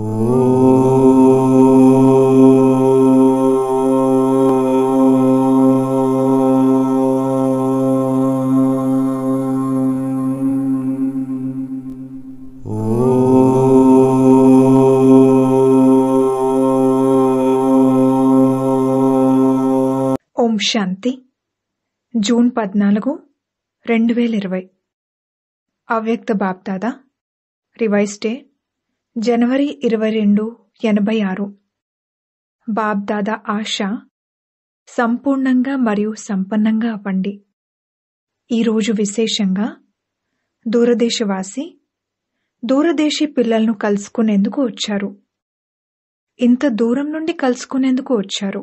ఓం శాంతి June పద్నాలుగు రెండు వేల ఇరవై అవ్యక్త బాప్దాదా రివైజ్ డేట్ జనవరి ఇరవై రెండు ఎనభై ఆరు బాబ్దాద ఆశ సంపూర్ణంగా మరియు సంపన్నంగా అవ్వండి ఈరోజు విశేషంగా దూరదేశవాసి దూరదేశీ పిల్లలను కలుసుకునేందుకు వచ్చారు ఇంత దూరం నుండి కలుసుకునేందుకు వచ్చారు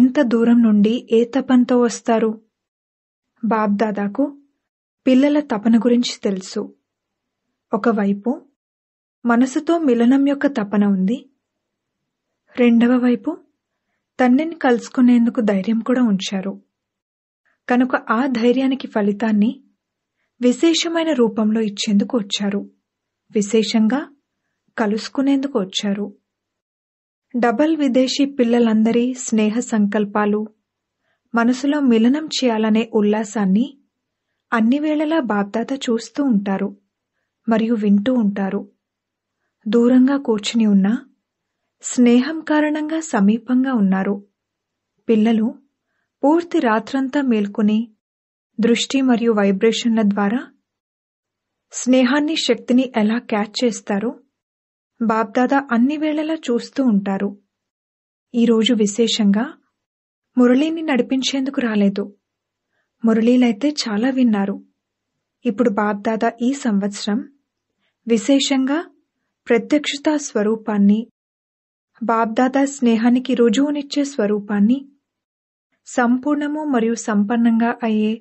ఇంత దూరం నుండి ఏ తపంతో వస్తారు బాబ్దాదాకు పిల్లల తపన గురించి తెలుసు ఒకవైపు మనసుతో మిలనం యొక్క తపన ఉంది రెండవ వైపు తన్నిని కలుసుకునేందుకు ధైర్యం కూడా ఉంచారు కనుక ఆ ధైర్యానికి ఫలితాన్ని విశేషమైన రూపంలో ఇచ్చేందుకు వచ్చారు విశేషంగా కలుసుకునేందుకు వచ్చారు డబల్ విదేశీ పిల్లలందరి స్నేహ సంకల్పాలు మనసులో మిలనం చేయాలనే ఉల్లాసాన్ని అన్ని వేళలా బాప్దాత చూస్తూ ఉంటారు మరియు వింటూ ఉంటారు దూరంగా కూర్చుని ఉన్నా స్నేహం కారణంగా సమీపంగా ఉన్నారు పిల్లలు పూర్తి రాత్రంతా మేల్కొని దృష్టి మరియు వైబ్రేషన్ల ద్వారా స్నేహాన్ని శక్తిని ఎలా క్యాచ్ చేస్తారో బాబ్దాదా అన్ని వేళలా చూస్తూ ఉంటారు ఈరోజు విశేషంగా మురళీని నడిపించేందుకు రాలేదు మురళీలైతే చాలా విన్నారు ఇప్పుడు బాబ్దాదా ఈ సంవత్సరం విశేషంగా ప్రత్యక్షతా స్వరూపాన్ని బాబ్దాదా స్నేహానికి రుజువునిచ్చే స్వరూపాన్ని సంపూర్ణము మరియు సంపన్నంగా అయ్యే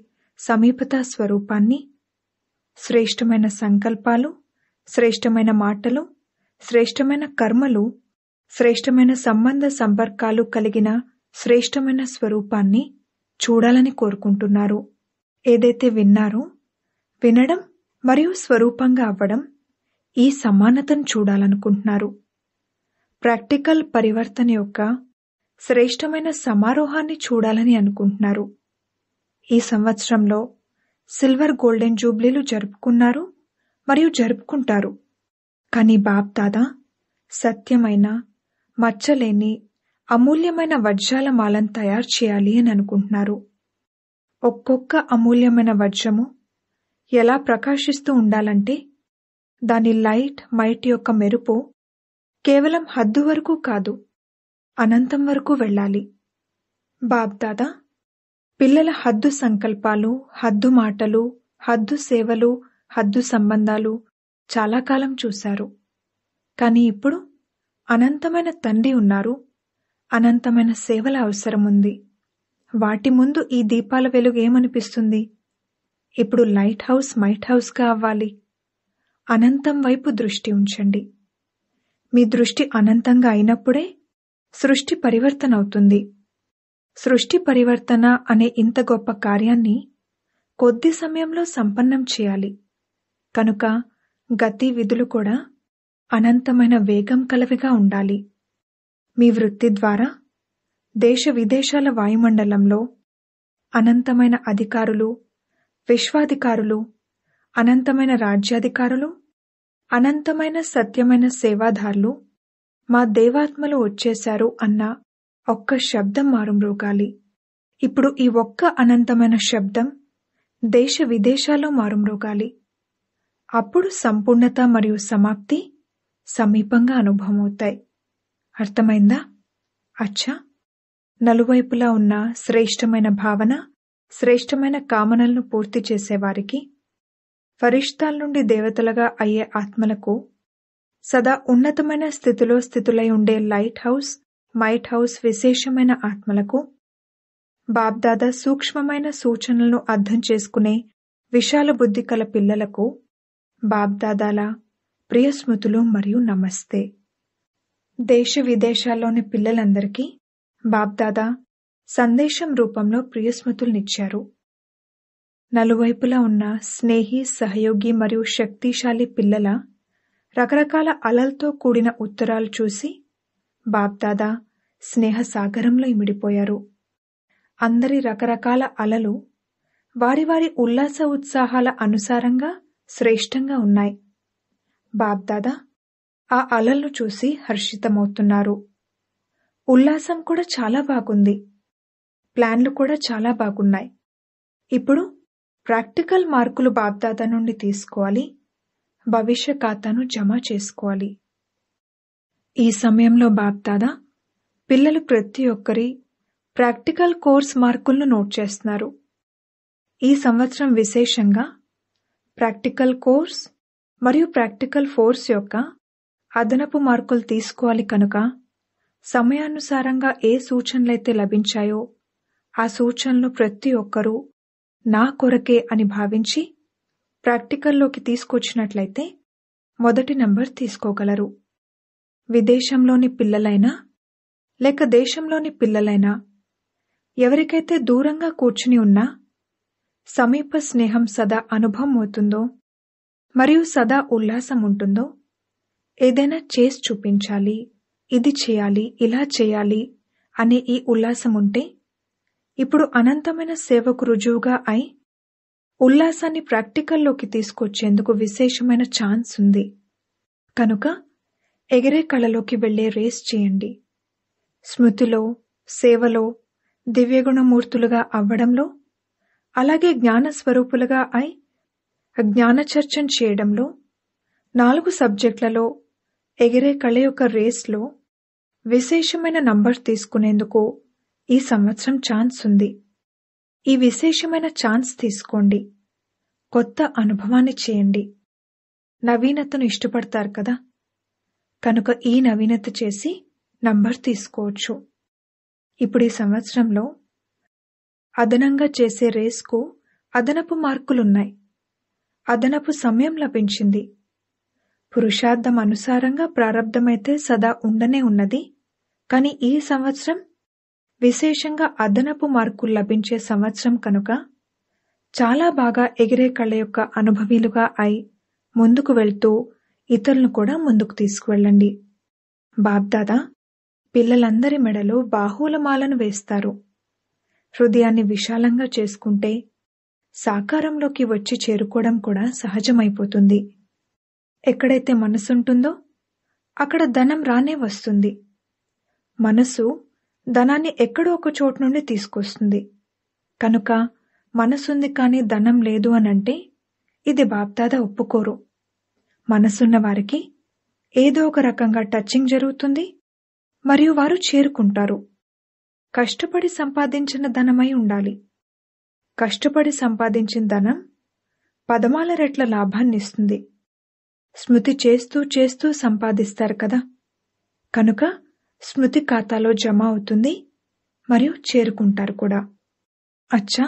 సమీపత స్వరూపాన్ని శ్రేష్టమైన సంకల్పాలు శ్రేష్టమైన మాటలు శ్రేష్టమైన కర్మలు శ్రేష్టమైన సంబంధ సంపర్కాలు కలిగిన శ్రేష్టమైన స్వరూపాన్ని చూడాలని కోరుకుంటున్నారు ఏదైతే విన్నారో వినడం మరియు స్వరూపంగా అవ్వడం ఈ సమానతను చూడాలనుకుంటున్నారు ప్రాక్టికల్ పరివర్తన యొక్క శ్రేష్టమైన సమారోహాన్ని చూడాలని అనుకుంటున్నారు ఈ సంవత్సరంలో సిల్వర్ గోల్డెన్ జూబ్లీలు జరుపుకున్నారు మరియు జరుపుకుంటారు కానీ బాబ్దాదా సత్యమైన మచ్చలేని అమూల్యమైన వజ్రాల మాలను తయారు చేయాలి అని అనుకుంటున్నారు ఒక్కొక్క అమూల్యమైన వజ్రము ఎలా ప్రకాశిస్తూ ఉండాలంటే దాని లైట్ మైట్ యొక్క మెరుపు కేవలం హద్దు వరకు కాదు అనంతం వరకు వెళ్ళాలి బాబ్దాదా పిల్లల హద్దు సంకల్పాలు హద్దు మాటలు హద్దు సేవలు హద్దు సంబంధాలు చాలా కాలం చూశారు కానీ ఇప్పుడు అనంతమైన తండ్రి ఉన్నారు అనంతమైన సేవల అవసరం ఉంది వాటి ముందు ఈ దీపాల వెలుగు ఏమనిపిస్తుంది ఇప్పుడు లైట్ హౌస్ మైట్ హౌస్గా అవ్వాలి అనంతం వైపు దృష్టి ఉంచండి మీ దృష్టి అనంతంగా అయినప్పుడే సృష్టి పరివర్తన అవుతుంది సృష్టి పరివర్తన అనే ఇంత గొప్ప కార్యాన్ని కొద్ది సమయంలో సంపన్నం చేయాలి కనుక గతి విధులు కూడా అనంతమైన వేగం కలవిగా ఉండాలి మీ వృత్తి ద్వారా దేశ విదేశాల వాయుమండలంలో అనంతమైన అధికారులు విశ్వాధికారులు అనంతమైన రాజ్యాధికారులు అనంతమైన సత్యమైన సేవాదారులు మా దేవాత్మలు వచ్చేశారు అన్న ఒక్క శబ్దం మారుమ్రోగాలి ఇప్పుడు ఈ ఒక్క అనంతమైన శబ్దం దేశ విదేశాల్లో మారుమ్రోగాలి అప్పుడు సంపూర్ణత మరియు సమాప్తి సమీపంగా అనుభవమవుతాయి అర్థమైందా అచ్చా నలువైపులా ఉన్న శ్రేష్టమైన భావన శ్రేష్టమైన కామనలను పూర్తి చేసేవారికి ఫరిష్టాల నుండి దేవతలుగా అయ్యే ఆత్మలకు సదా ఉన్నతమైన స్థితిలో స్థితులై ఉండే లైట్ హౌస్ మైట్ హౌస్ విశేషమైన ఆత్మలకు బాబ్దాదా సూక్ష్మమైన సూచనలను అర్థం చేసుకునే విశాల బుద్ధి కల పిల్లలకు బాబ్దాదాల ప్రియస్మృతులు మరియు నమస్తే దేశ విదేశాల్లోని పిల్లలందరికీ బాబ్దాదా సందేశం రూపంలో ప్రియస్మృతుల్నిచ్చారు నలువైపులా ఉన్న స్నేహి సహయోగి మరియు శక్తిశాలి పిల్లల రకరకాల అలలతో కూడిన ఉత్తరాలు చూసి బాబ్దాదా స్నేహసాగరంలో ఇమిడిపోయారు అందరి రకరకాల అలలు వారి వారి ఉల్లాస ఉత్సాహాల అనుసారంగా శ్రేష్టంగా ఉన్నాయి బాబ్దాదా ఆ అలలు చూసి హర్షితమవుతున్నారు ఉల్లాసం కూడా చాలా బాగుంది ప్లాన్లు కూడా చాలా బాగున్నాయి ఇప్పుడు ప్రాక్టికల్ మార్కులు బాప్దాదా నుండి తీసుకోవాలి భవిష్య ఖాతాను జమ చేసుకోవాలి ఈ సమయంలో బాప్దాదా పిల్లలు ప్రతి ఒక్కరి ప్రాక్టికల్ కోర్స్ మార్కులను నోట్ చేస్తున్నారు ఈ సంవత్సరం విశేషంగా ప్రాక్టికల్ కోర్స్ మరియు ప్రాక్టికల్ ఫోర్స్ యొక్క అదనపు మార్కులు తీసుకోవాలి కనుక సమయానుసారంగా ఏ సూచనలైతే లభించాయో ఆ సూచనలు ప్రతి ఒక్కరూ నా కొరకే అని భావించి ప్రాక్టికల్లోకి తీసుకొచ్చినట్లయితే మొదటి నంబర్ తీసుకోగలరు విదేశంలోని పిల్లలైనా లేక దేశంలోని పిల్లలైనా ఎవరికైతే దూరంగా కూర్చుని ఉన్నా సమీప స్నేహం సదా అనుభవం అవుతుందో మరియు సదా ఉల్లాసం ఉంటుందో ఏదైనా చేసి చూపించాలి ఇది చేయాలి ఇలా చేయాలి అనే ఈ ఉల్లాసం ఉంటే ఇప్పుడు అనంతమైన సేవకు రుజువుగా అయి ఉల్లాసాన్ని ప్రాక్టికల్లోకి తీసుకొచ్చేందుకు విశేషమైన ఛాన్స్ ఉంది కనుక ఎగిరే కళలోకి వెళ్లే రేస్ చేయండి స్మృతిలో సేవలో దివ్యగుణమూర్తులుగా అవ్వడంలో అలాగే జ్ఞానస్వరూపులుగా అయి జ్ఞానచర్చం చేయడంలో నాలుగు సబ్జెక్టులలో ఎగిరే కళ యొక్క రేస్లో విశేషమైన నంబర్ తీసుకునేందుకు ఈ సంవత్సరం ఛాన్స్ ఉంది ఈ విశేషమైన ఛాన్స్ తీసుకోండి కొత్త అనుభవాన్ని చేయండి నవీనతను ఇష్టపడతారు కదా కనుక ఈ నవీనత చేసి నంబర్ తీసుకోవచ్చు ఇప్పుడు ఈ సంవత్సరంలో అదనంగా చేసే రేస్కు అదనపు మార్కులున్నాయి అదనపు సమయం లభించింది పురుషార్థం అనుసారంగా ప్రారంధమైతే సదా ఉండనే ఉన్నది కానీ ఈ సంవత్సరం విశేషంగా అదనపు మార్కులు లభించే సంవత్సరం కనుక చాలా బాగా ఎగిరే కళ్ళ యొక్క అనుభవీలుగా అయి ముందుకు వెళ్తూ ఇతరులను కూడా ముందుకు తీసుకువెళ్ళండి బాబ్దాదా పిల్లలందరి మెడలో బాహులమాలను వేస్తారు హృదయాన్ని విశాలంగా చేసుకుంటే సాకారంలోకి వచ్చి చేరుకోవడం కూడా సహజమైపోతుంది ఎక్కడైతే మనసుంటుందో అక్కడ ధనం రానే వస్తుంది మనసు ధనాన్ని ఎక్కడో ఒక చోటు నుండి తీసుకొస్తుంది కనుక మనసుంది కానీ ధనం లేదు అనంటే ఇది బాప్దాద ఒప్పుకోరు మనసున్న వారికి ఏదో ఒక రకంగా టచ్చింగ్ జరుగుతుంది మరియు వారు చేరుకుంటారు కష్టపడి సంపాదించిన ధనమై ఉండాలి కష్టపడి సంపాదించిన ధనం పదమాల రెట్ల లాభాన్ని ఇస్తుంది స్మృతి చేస్తూ చేస్తూ సంపాదిస్తారు కదా కనుక స్మృతి ఖాతాలో జమ అవుతుంది మరియు చేరుకుంటారు కూడా అచ్చా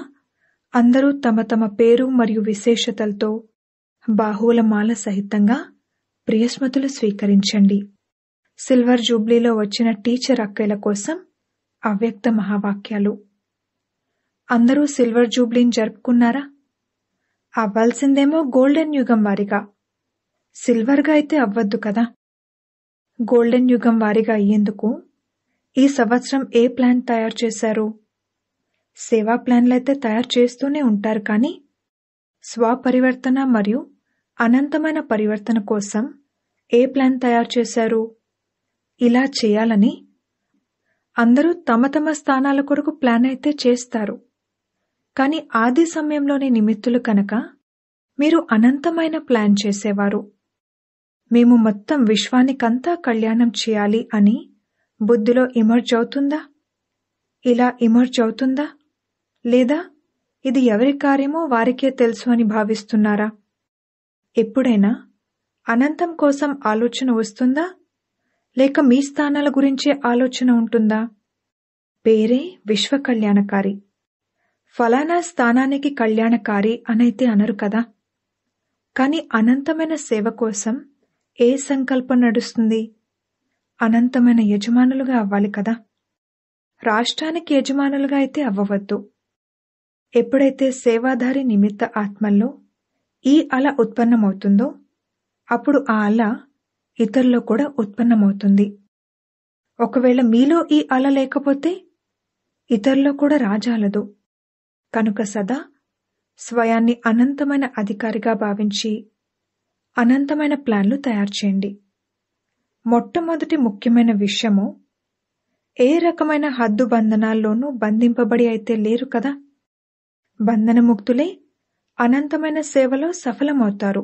అందరూ తమ తమ పేరు మరియు విశేషతలతో బాహువులమాల సహితంగా ప్రియస్మృతులు స్వీకరించండి సిల్వర్ జూబ్లీలో వచ్చిన టీచర్ అక్కల కోసం అవ్యక్త మహావాక్యాలు అందరూ సిల్వర్ జూబ్లీని జరుపుకున్నారా అవ్వాల్సిందేమో గోల్డెన్ యుగం వారిగా సిల్వర్గా అయితే అవ్వద్దు కదా గోల్డెన్ యుగం వారిగా అయ్యేందుకు ఈ సంవత్సరం ఏ ప్లాన్ తయారు చేశారు సేవా ప్లాన్లైతే తయారు చేస్తూనే ఉంటారు కానీ స్వపరివర్తన మరియు అనంతమైన పరివర్తన కోసం ఏ ప్లాన్ తయారు చేశారు ఇలా చేయాలని అందరూ తమ తమ స్థానాల కొరకు ప్లాన్ అయితే చేస్తారు కానీ ఆది సమయంలోని నిమిత్తులు కనుక మీరు అనంతమైన ప్లాన్ చేసేవారు మేము మొత్తం విశ్వానికంతా కళ్యాణం చేయాలి అని బుద్ధిలో ఇమర్జ్ అవుతుందా ఇలా ఇమర్జ్ అవుతుందా లేదా ఇది ఎవరి కార్యమో వారికే తెలుసు అని భావిస్తున్నారా ఎప్పుడైనా అనంతం కోసం ఆలోచన వస్తుందా లేక మీ స్థానాల గురించే ఆలోచన ఉంటుందా పేరే విశ్వ కళ్యాణకారి ఫలానా స్థానానికి కళ్యాణకారి అనైతే అనరు కదా కాని అనంతమైన సేవ కోసం ఏ సంకల్పం నడుస్తుంది? అనంతమైన యజమానులుగా అవ్వాలి కదా! రాష్ట్రానికి యజమానులుగా అయితే అవ్వవద్దు. ఎప్పుడైతే సేవాధారి నిమిత్త ఆత్మల్లో ఈ అల ఉత్పన్నమవుతుందో అప్పుడు ఆ అల ఇతరుల్లో కూడా ఉత్పన్నమవుతుంది. ఒకవేళ మీలో ఈ అల లేకపోతే ఇతరుల్లో కూడా రాజాలదు. కనుక సదా స్వయాన్ని అనంతమైన అధికారిగా భావించి అనంతమైన ప్లాన్లు తయారు చేయండి మొట్టమొదటి ముఖ్యమైన విషయము ఏ రకమైన హద్దు బంధనాల్లోనూ బంధింపబడి అయితే లేరు కదా బంధనముక్తులే అనంతమైన సేవలో సఫలమవుతారు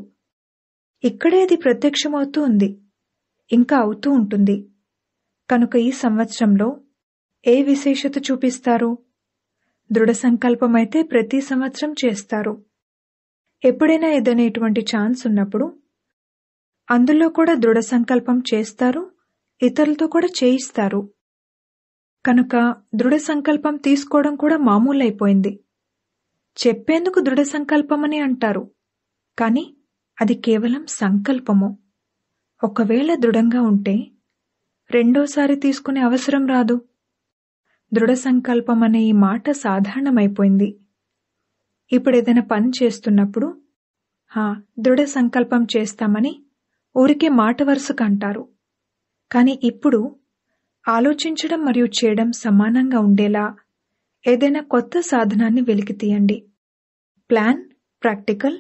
ఇక్కడే అది ప్రత్యక్షమవుతూ ఉంది ఇంకా అవుతూ ఉంటుంది కనుక ఈ సంవత్సరంలో ఏ విశేషత చూపిస్తారు దృఢ సంకల్పమైతే ప్రతి సంవత్సరం చేస్తారు ఎప్పుడైనా ఏదైనా ఇటువంటి ఛాన్స్ ఉన్నప్పుడు అందులో కూడా దృఢ సంకల్పం చేస్తారు ఇతరులతో కూడా చేయిస్తారు కనుక దృఢ సంకల్పం తీసుకోవడం కూడా మామూలైపోయింది చెప్పేందుకు దృఢ సంకల్పమని అంటారు కానీ అది కేవలం సంకల్పము ఒకవేళ దృఢంగా ఉంటే రెండోసారి తీసుకునే అవసరం రాదు దృఢ సంకల్పం అనే ఈ మాట సాధారణమైపోయింది ఇప్పుడు ఏదైనా పని చేస్తున్నప్పుడు హా దృఢ సంకల్పం చేస్తామని ఊరికే మాట వరుసకు అంటారు కానీ ఇప్పుడు ఆలోచించడం మరియు చేయడం సమానంగా ఉండేలా ఏదైనా కొత్త సాధనాన్ని వెలికి తీయండి ప్లాన్ ప్రాక్టికల్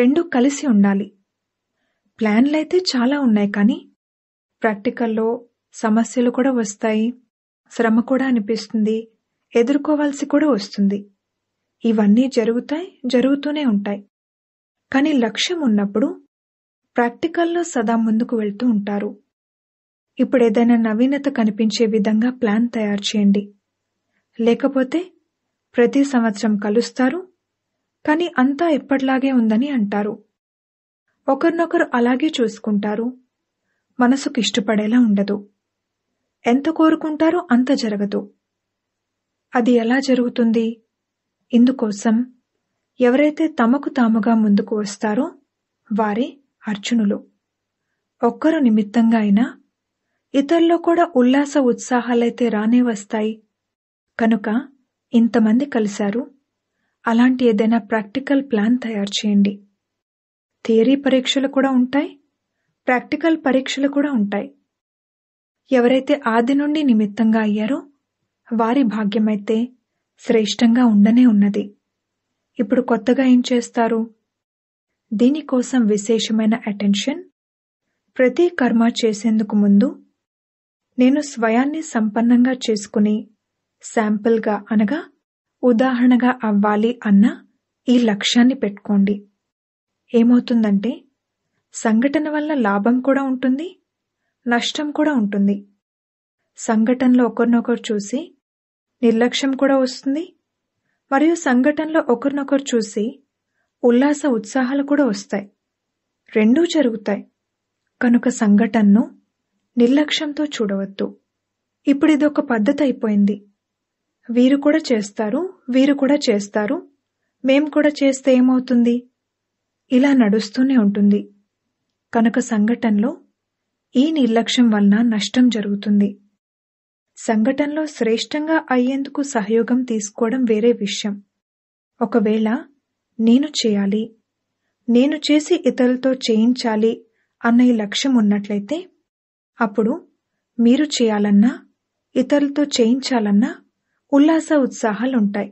రెండూ కలిసి ఉండాలి ప్లాన్లైతే చాలా ఉన్నాయి కానీ ప్రాక్టికల్లో సమస్యలు కూడా వస్తాయి శ్రమ కూడా అనిపిస్తుంది ఎదుర్కోవాల్సి కూడా వస్తుంది ఇవన్నీ జరుగుతాయి జరుగుతూనే ఉంటాయి కానీ లక్ష్యం ఉన్నప్పుడు ప్రాక్టికల్లో సదా ముందుకు వెళ్తూ ఉంటారు ఇప్పుడు ఏదైనా నవీనత కనిపించే విధంగా ప్లాన్ తయారు చేయండి లేకపోతే ప్రతి సంవత్సరం కలుస్తారు కానీ అంతా ఎప్పటిలాగే ఉందని అంటారు ఒకరినొకరు అలాగే చూసుకుంటారు మనసుకు ఇష్టపడేలా ఉండదు ఎంత కోరుకుంటారో అంత జరగదు అది ఎలా జరుగుతుంది ఇందుకోసం ఎవరైతే తమకు తాముగా ముందుకు వస్తారో వారే అర్జునులు ఒక్కరు నిమిత్తంగా అయినా ఇతరుల్లో కూడా ఉల్లాస ఉత్సాహాలైతే రానే వస్తాయి కనుక ఇంతమంది కలిశారు అలాంటి ఏదైనా ప్రాక్టికల్ ప్లాన్ తయారు చేయండి థియరీ పరీక్షలు కూడా ఉంటాయి ప్రాక్టికల్ పరీక్షలు కూడా ఉంటాయి ఎవరైతే ఆది నుండి నిమిత్తంగా అయ్యారో వారి భాగ్యమైతే శ్రేష్టంగా ఉండనే ఉన్నది ఇప్పుడు కొత్తగా ఏం చేస్తారు దీనికోసం విశేషమైన అటెన్షన్ ప్రతి కర్మ చేసేందుకు ముందు నేను స్వయాన్ని సంపన్నంగా చేసుకుని శాంపుల్గా అనగా ఉదాహరణగా అవ్వాలి అన్న ఈ లక్ష్యాన్ని పెట్టుకోండి ఏమవుతుందంటే సంఘటన వల్ల లాభం కూడా ఉంటుంది నష్టం కూడా ఉంటుంది సంఘటనలో ఒకరినొకరు చూసి నిర్లక్ష్యం కూడా వస్తుంది మరియు సంఘటనలో ఒకరినొకరు చూసి ఉల్లాస ఉత్సాహాలు కూడా వస్తాయి రెండూ జరుగుతాయి కనుక సంఘటనను నిర్లక్ష్యంతో చూడవద్దు ఇప్పుడు ఇది ఒక పద్ధతి అయిపోయింది వీరు కూడా చేస్తారు వీరు కూడా చేస్తారు మేం కూడా చేస్తే ఏమవుతుంది ఇలా నడుస్తూనే ఉంటుంది కనుక సంఘటనలో ఈ నిర్లక్ష్యం వలన నష్టం జరుగుతుంది సంఘటనలో శ్రేష్టంగా అయ్యేందుకు సహయోగం తీసుకోవడం వేరే విషయం ఒకవేళ నేను చేయాలి నేను చేసి ఇతరులతో చేయించాలి అన్న ఈ లక్ష్యం ఉన్నట్లయితే అప్పుడు మీరు చేయాలన్నా ఇతరులతో చేయించాలన్నా ఉల్లాస ఉత్సాహాలుంటాయి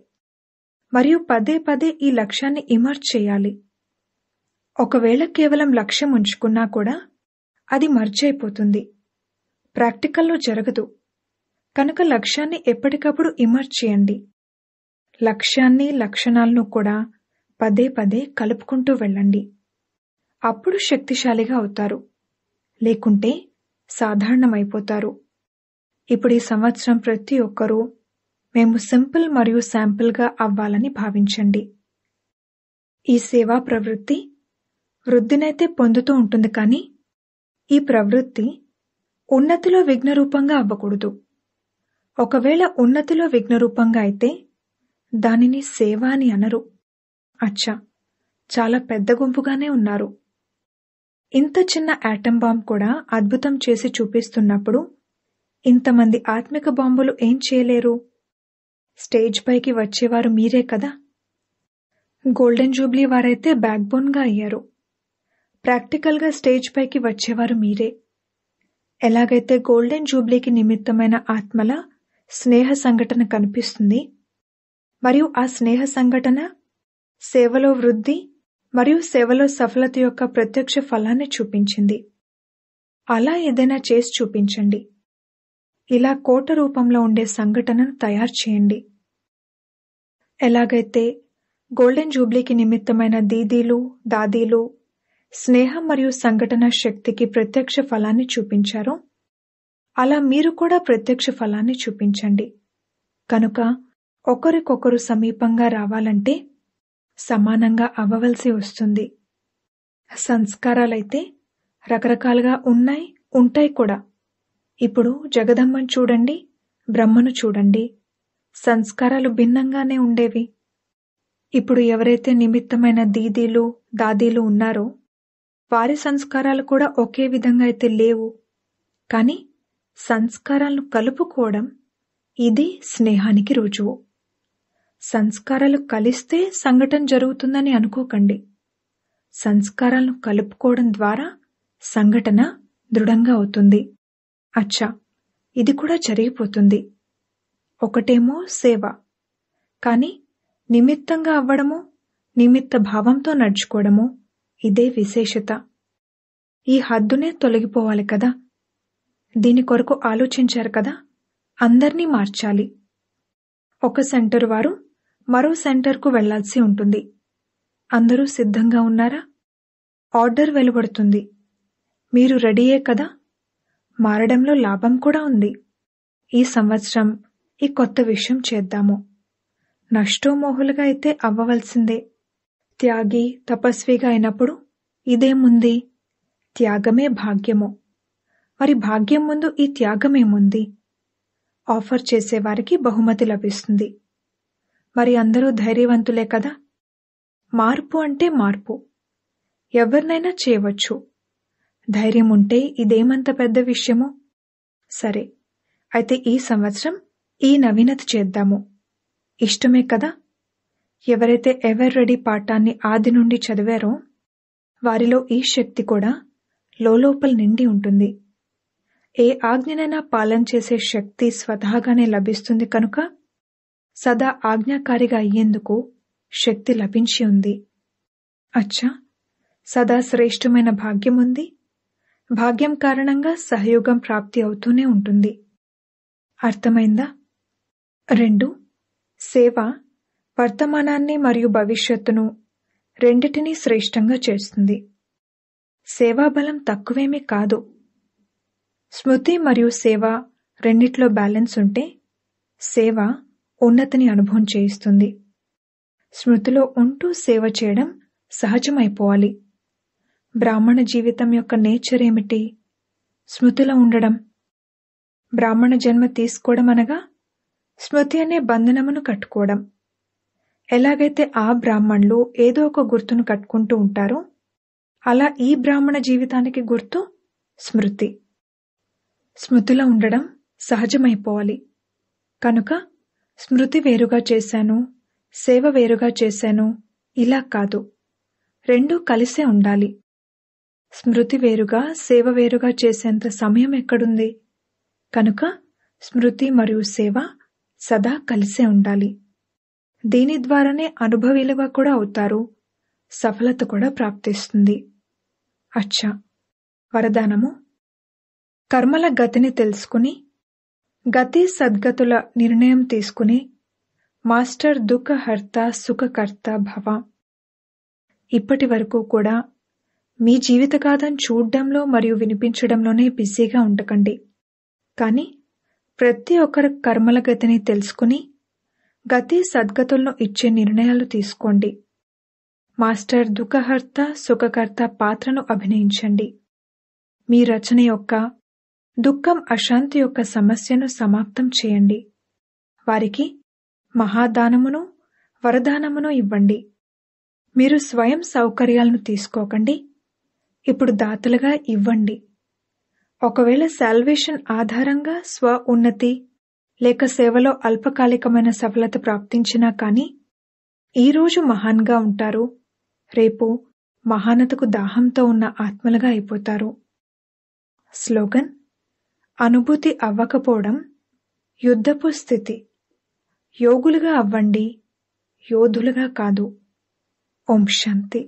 మరియు పదే పదే ఈ లక్ష్యాన్ని ఇమర్జ్ చేయాలి ఒకవేళ కేవలం లక్ష్యం ఉంచుకున్నా కూడా అది మర్చైపోతుంది ప్రాక్టికల్లో జరగదు కనుక లక్ష్యాన్ని ఎప్పటికప్పుడు ఇమర్జ్ చేయండి లక్ష్యాన్ని లక్షణాలను కూడా పదే పదే కలుపుకుంటూ వెళ్ళండి అప్పుడు శక్తిశాలిగా అవుతారు లేకుంటే సాధారణమైపోతారు ఇప్పుడు ఈ సంవత్సరం ప్రతి ఒక్కరూ మేము సింపుల్ మరియు శాంపుల్గా అవ్వాలని భావించండి ఈ సేవా ప్రవృత్తి వృద్ధినైతే పొందుతూ ఉంటుంది కానీ ఈ ప్రవృత్తి ఉన్నతిలో విఘ్నరూపంగా అవ్వకూడదు ఒకవేళ ఉన్నతిలో విఘ్నరూపంగా అయితే దానిని సేవ అని అనరు అచ్చా చాలా పెద్ద గుంపుగానే ఉన్నారు ఇంత చిన్న యాటం బాంబ్ కూడా అద్భుతం చేసి చూపిస్తున్నప్పుడు ఇంతమంది ఆత్మిక బాంబులు ఏం చేయలేరు స్టేజ్ పైకి వచ్చేవారు మీరే కదా గోల్డెన్ జూబ్లీ వారైతే బ్యాక్బోన్గా అయ్యారు ప్రాక్టికల్గా స్టేజ్ పైకి వచ్చేవారు మీరే ఎలాగైతే గోల్డెన్ జూబ్లీకి నిమిత్తమైన ఆత్మల స్నేహ సంఘటన కనిపిస్తుంది మరియు ఆ స్నేహ సంఘటన సేవలో వృద్ధి మరియు సేవలో సఫలత యొక్క ప్రత్యక్ష ఫలాన్ని చూపించింది అలా ఏదైనా చేసి చూపించండి ఇలా కోట రూపంలో ఉండే సంఘటనను తయారు చేయండి ఎలాగైతే గోల్డెన్ జూబ్లీకి నిమిత్తమైన దీదీలు దాదీలు స్నేహం మరియు సంఘటన శక్తికి ప్రత్యక్ష ఫలాన్ని చూపించారు అలా మీరు కూడా ప్రత్యక్ష ఫలాన్ని చూపించండి కనుక ఒకరికొకరు సమీపంగా రావాలంటే సమానంగా అవ్వవలసి వస్తుంది సంస్కారాలైతే రకరకాలుగా ఉన్నాయి ఉంటాయి కూడా ఇప్పుడు జగదమ్మను చూడండి బ్రహ్మను చూడండి సంస్కారాలు భిన్నంగానే ఉండేవి ఇప్పుడు ఎవరైతే నిమిత్తమైన దీదీలు దాదీలు ఉన్నారో వారి సంస్కారాలు కూడా ఒకే విధంగా అయితే లేవు కానీ సంస్కారాలను కలుపుకోవడం ఇది స్నేహానికి రుజువు సంస్కారాలు కలిస్తే సంఘటన జరుగుతుందని అనుకోకండి సంస్కారాలను కలుపుకోవడం ద్వారా సంఘటన దృఢంగా అవుతుంది అచ్చా ఇది కూడా జరిగిపోతుంది ఒకటేమో సేవ కానీ నిమిత్తంగా అవ్వడము నిమిత్త భావంతో నడుచుకోవడము ఇదే విశేషత ఈ హద్దునే తొలగిపోవాలి కదా దీని కొరకు ఆలోచించారు కదా అందర్నీ మార్చాలి ఒక సెంటర్ వారు మరో సెంటర్కు వెళ్లాల్సి ఉంటుంది అందరూ సిద్ధంగా ఉన్నారా ఆర్డర్ వెలువడుతుంది మీరు రెడీయే కదా మారడంలో లాభం కూడా ఉంది ఈ సంవత్సరం ఈ కొత్త విషయం చేద్దాము నష్టోమోహులుగా అయితే అవ్వవలసిందే త్యాగి తపస్విగా అయినప్పుడు ఇదేముంది త్యాగమే భాగ్యము వారి భాగ్యం ముందు ఈ త్యాగమేముంది ఆఫర్ చేసేవారికి బహుమతి లభిస్తుంది మరి అందరూ ధైర్యవంతులే కదా మార్పు అంటే మార్పు ఎవరినైనా చేయవచ్చు ధైర్యం ఉంటే ఇదేమంత పెద్ద విషయమో సరే అయితే ఈ సంవత్సరం ఈ నవీనత చేద్దాము ఇష్టమే కదా ఎవరైతే ఎవర్ రెడీ పాఠాన్ని ఆది నుండి చదివారో వారిలో ఈ శక్తి కూడా లోలోపల నిండి ఉంటుంది ఏ ఆజ్ఞనైనా పాలన చేసే శక్తి స్వతహాగానే లభిస్తుంది కనుక సదా ఆజ్ఞాకారిగా అయ్యేందుకు శక్తి లభించి ఉంది అచ్చా సదా శ్రేష్టమైన భాగ్యం ఉంది భాగ్యం కారణంగా సహయోగం ప్రాప్తి అవుతూనే ఉంటుంది అర్థమైందా రెండు సేవ వర్తమానాన్ని మరియు భవిష్యత్తును రెండిటినీ శ్రేష్టంగా చేస్తుంది సేవాబలం తక్కువేమీ కాదు స్మృతి మరియు సేవ రెండిట్లో బ్యాలెన్స్ ఉంటే సేవ ఉన్నతిని అనుభవం చేయిస్తుంది స్మృతిలో ఉంటూ సేవ చేయడం సహజమైపోవాలి బ్రాహ్మణ జీవితం యొక్క నేచర్ ఏమిటి స్మృతిలో ఉండడం బ్రాహ్మణ జన్మ తీసుకోవడం అనగా స్మృతి అనే బంధనమును కట్టుకోవడం ఎలాగైతే ఆ బ్రాహ్మణులు ఏదో ఒక గుర్తును కట్టుకుంటూ ఉంటారో అలా ఈ బ్రాహ్మణ జీవితానికి గుర్తు స్మృతి స్మృతిలో ఉండడం సహజమైపోవాలి కనుక స్మృతి వేరుగా చేశాను సేవ వేరుగా చేశాను ఇలా కాదు రెండూ కలిసే ఉండాలి స్మృతి వేరుగా సేవ వేరుగా చేసేంత సమయం ఎక్కడుంది కనుక స్మృతి మరియు సేవ సదా కలిసే ఉండాలి దీని ద్వారానే అనుభవీలుగా కూడా అవుతారు సఫలత కూడా ప్రాప్తిస్తుంది అచ్చా వరదానము కర్మల గతిని తెలుసుకుని గతి సద్గతుల నిర్ణయం తీసుకుని మాస్టర్ దుఃఖహర్త సుఖకర్త భవ ఇప్పటి వరకు కూడా మీ జీవితగాథను చూడడంలో మరియు వినిపించడంలోనే బిజీగా ఉండకండి కానీ ప్రతి ఒక్కరి కర్మల గతిని తెలుసుకుని గతి సద్గతులను ఇచ్చే నిర్ణయాలు తీసుకోండి మాస్టర్ దుఃఖహర్త సుఖకర్త పాత్రను అభినయించండి మీ రచన యొక్క దుఃఖం అశాంతి యొక్క సమస్యను సమాప్తం చేయండి వారికి మహాదానమును వరదానమును ఇవ్వండి మీరు స్వయం సౌకర్యాలను తీసుకోకండి ఇప్పుడు దాతలుగా ఇవ్వండి ఒకవేళ శాల్వేషన్ ఆధారంగా స్వ ఉన్నతి లేక సేవలో అల్పకాలికమైన సఫలత ప్రాప్తించినా కానీ ఈరోజు మహాన్గా ఉంటారు రేపు మహానతకు దాహంతో ఉన్న ఆత్మలుగా అయిపోతారు స్లోగన్ అనుభూతి అవ్వకపోవడం యుద్ధపు స్థితి యోగులుగా అవ్వండి యోధులుగా కాదు ఓం శాంతి